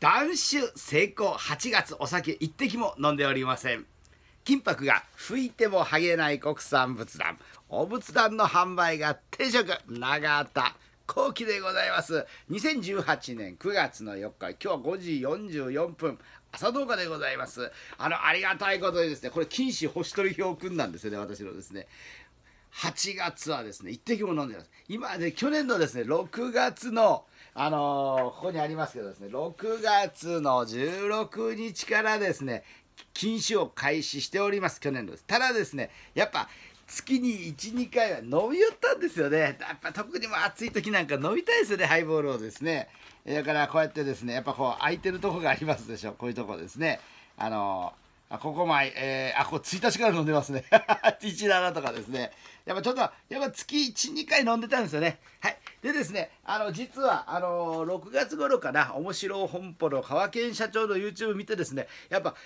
断酒成功8月お酒一滴も飲んでおりません金箔が吹いても剥げない国産仏壇お仏壇の販売が定食長田後期でございます2018年9月の4日今日は5時44分朝動画でございますあのありがたいことにですねこれ金糸星取り表くんなんですよね私のですね8月はですね、一滴も飲んでます。今ね、去年のですね、6月の、あのー、ここにありますけどですね、6月の16日からですね、禁酒を開始しております、去年のです。ただですね、やっぱ、月に1、2回は飲み寄ったんですよね。やっぱ特にも暑い時なんか飲みたいですよね、ハイボールをですね。だからこうやってですね、やっぱこう空いてるとこがありますでしょ、こういうとこですね。あのーあここ前、えー、あ、これ1日から飲んでますね。17 とかですね。やっぱちょっと、やっぱ月1、2回飲んでたんですよね。はい。でですね、あの、実は、あの、6月頃かな、面白本舗の川県社長の YouTube 見てですね、やっぱ、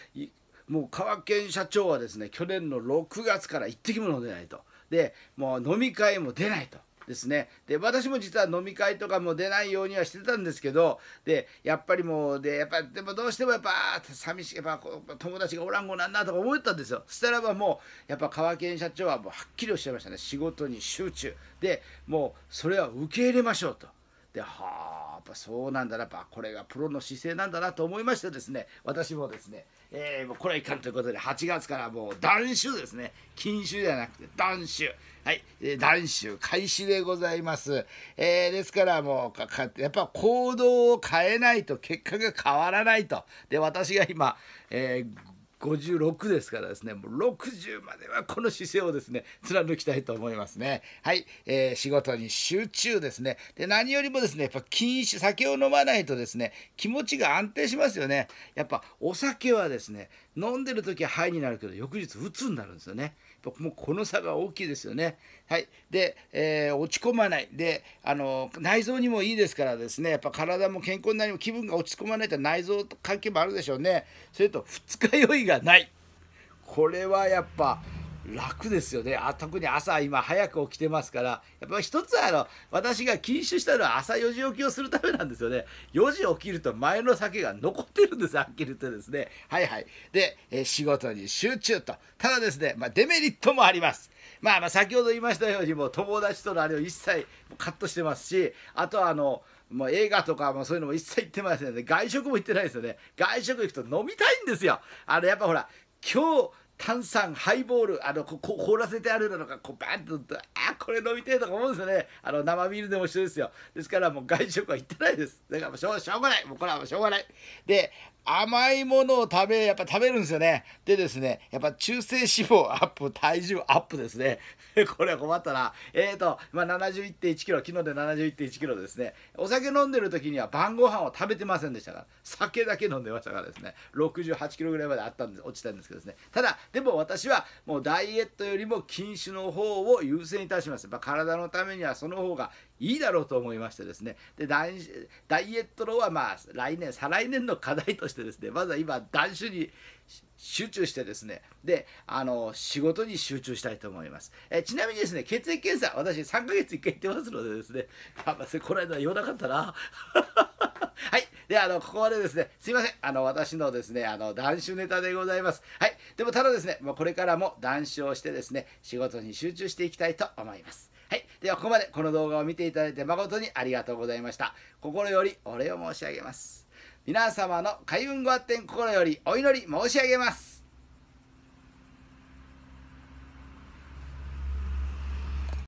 もう川県社長はですね、去年の6月から一滴も飲んでないと。で、もう飲み会も出ないと。ですねで私も実は飲み会とかも出ないようにはしてたんですけどでやっぱりもうでやっぱでもどうしてもやっぱ寂しいやっぱ友達がおらんごなんなとか思ったんですよそしたらばもうやっぱ川県社長はもうはっきりおっしゃいましたね仕事に集中でもうそれは受け入れましょうと。ではあやっぱそうなんだなやっぱこれがプロの姿勢なんだなと思いましてですね私もですね、えー、もうこれはいかんということで8月からもう断酒ですね禁酒ではなくて断酒はい、えー、断酒開始でございます、えー、ですからもうかかやっぱ行動を変えないと結果が変わらないとで私が今、えー56ですからですねもう60まではこの姿勢をですね貫きたいと思いますねはい、えー、仕事に集中ですねで何よりもですねやっぱ禁酒酒を飲まないとですね気持ちが安定しますよねやっぱお酒はですね飲んでる時は肺になるけど翌日鬱になるんですよねもうこの差が大きいですよねはいで、えー、落ち込まないであの内臓にもいいですからですねやっぱ体も健康になりも気分が落ち込まないと内臓と関係もあるでしょうねそれと二日酔いがないこれはやっぱ楽ですよねあ特に朝今早く起きてますからやっぱ一つはあの私が禁酒したのは朝4時起きをするためなんですよね4時起きると前の酒が残ってるんですはっきり言ってですねはいはいで、え仕事に集中とただですね、まあ、デメリットもありますまあまあ先ほど言いましたようにもう友達とのあれを一切カットしてますしあとはあのもう映画とかもそういうのも一切行ってませんので外食も行ってないですよね外食行くと飲みたいんですよあのやっぱほら今日炭酸ハイボールあのこう凍らせてあるのがこうバンとあこれ飲みてえとか思うんですよね。あの、生ビールでも一緒ですよ。ですからもう外食は行ってないです。だからもうしょうがない。もうこれはもうしょうがない。で、甘いものを食べ、やっぱ食べるんですよね。でですね、やっぱ中性脂肪アップ、体重アップですね。これは困ったな。えっ、ー、と、まあ、71.1キロ、昨日で71.1キロですね。お酒飲んでる時には晩ご飯を食べてませんでしたから、酒だけ飲んでましたからですね、68キロぐらいまであったんです、落ちたんですけどですね。ただ、でも私はもうダイエットよりも禁酒の方を優先いたします。ます。やっぱ体のためにはその方がいいだろうと思いましてですね。で、ダイエットロはまあ、来年、再来年の課題としてですね、まずは今、断酒に集中してですね、で、あの、仕事に集中したいと思います。えちなみにですね、血液検査、私3ヶ月1回行ってますのでですね、あ、まあ、この間言わなかったな。はい。で、あの、ここまでですね、すいません。あの、私のですね、あの、断酒ネタでございます。はい。でも、ただですね、もうこれからも断酒をしてですね、仕事に集中していきたいと思います。はい。では、ここまでこの動画を見ていただいて誠にありがとうございました。心よりお礼を申し上げます。皆様の開運ご発展心よりお祈り申し上げます。